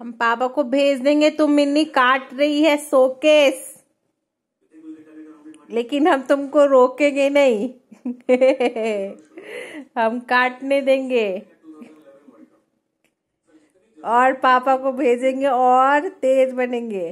हम पापा को भेज देंगे तुम मिन्नी काट रही है सोकेस लेकिन हम तुमको रोकेंगे नहीं हम काटने देंगे और पापा को भेजेंगे और तेज बनेंगे